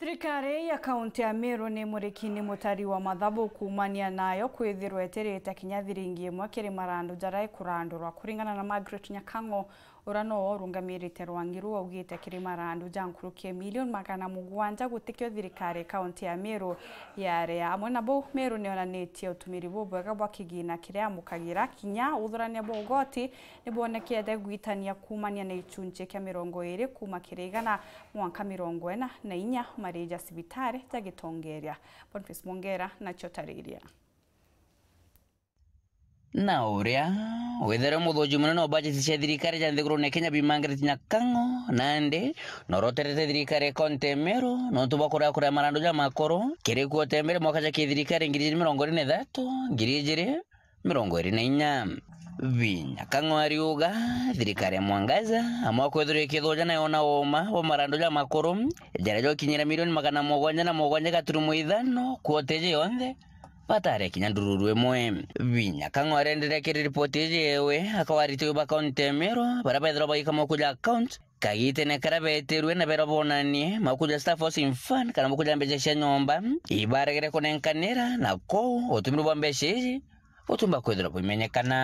thirikari ya kaunti ya meru ni murikini mutari wa mathabu kumania nayo kwithirwo eterete kinya thiringi imwe kirimarandu njara ikurandu rwa kuringana na margaret nyakango urano urungamirite rwangiru augite kirimara andu kie milion magana mugwanja gutikio thirikari kaunti ya Meru yaria amwena bo Meru ya utumiri bubwega bwa kigina kiria amukagira kinya uthurania bwa ugoti ya kuma kumania ya icunji kia mirongo ere kuma na mwanka mirongo ena na inya marija cibitari ja gitongeria Boniface Mongera nacio na uria withere muthoju munene wa bajeti cia thirikari ja ne kenya bi Margaret Nyakango nandi noroterete thirikari kontemero notuba kuria kuria marandu ja makoro kiri kuotemere mwaka ja kithirikari ngiri ijiri mirongo iri na ithatu ngiri ijiri mirongo iri na inya Kango ariuga thirikari ya mwangaza amwa kwithirwa ikithunja nayo na uma wa marandu ja makoro jaria jokinyira milioni magana mugwanja na mugwanja gaturumo ithano kuoteje yonthe vatareki nyandururu emwe vinya kang'orenderekire ripoti yewe akawaritiwe bakaontemerwa bara bethirwa baikama okuja account kagitenekera beterwe na bera bonanie makuja staff force infan kana makuja mbeca cia nyomba ibaregere kunenkanira na kou utumirwa bwa mbeca iji utumba kwethirwa buimenyekana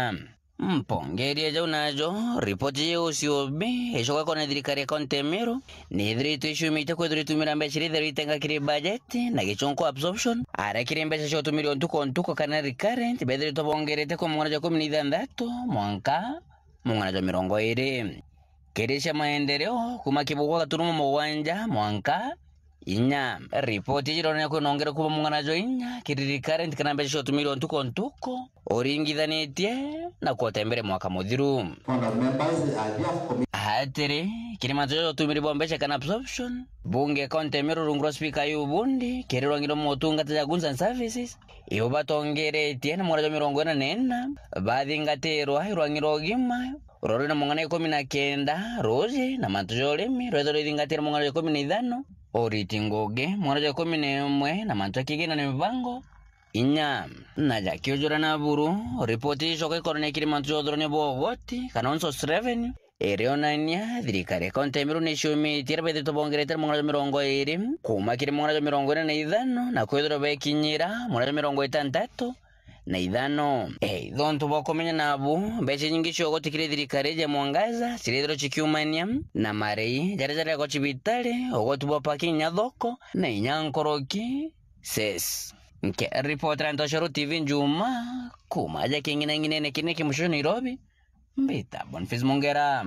mpongeleja unajo ripoti yeusiobe ecokakona thirikari ya kaunti miru niithire itu icumite itumira mbeca iria ithero itengakire budget na gichunko absorption ara kiri mbeca ciotumirio ntuko ntuko kana recurrent beethire tubongerete kwa mung'ana jwa kumi na ithanthatu mwanka mung'ana jwa mirongo iri kiri cia maendeleo kuma kibugwa gaturumo mugwanja mwanka inya ripoti icirona ya kwinongera kuva mung'anajo inya kiriri current kana mbeca ciotumiriwa ntuko ntuko uringithanĩtie na kuota mbere mwaka muthiru hatiri kirima tcio ciotumiribwa mbeca kana absorption bunge kaunti emiro rwa spika yubundi kirirwangirwa motungata ja guns and services iu batongeretie na mwarajo mirongo ina na ina bathingatirwa irwangirwa ugima urorwi na mung'ana ikumi na kenda ruji na matu ja urimi rwethirwa ithingatire mung'ana ikumi na ithano oriti ngugi mwana ja kumi na imwe na mantu akigina ni mivango inya na ja jakiujura na buru ripoti ico kaikoro ikiri mantu jothoro ni voogoti kana onsos revenue irionania thirikari kaunti ya Meru nishumitie bethitu bongeretere mwana ja mirongo iri kuma kiri mwana ja mirongo ine na ithano na kwithirwa bekinyira mwana ja mirongo itantatu na ithano hey, thontu bwakomenya nabu mbeca nyingi ciogoti thirikari ja mwangaza cirithirwo cikiumania na marei jaria jariakwa cibitari ugoti bwa paki thoko na inya nkoroki ses nke ripotera tv njuma kuma ja king'inang'inene kine kimushusho nairobi mbita bonfis mungera